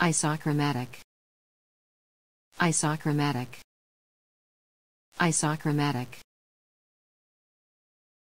Isochromatic. Isochromatic. Isochromatic.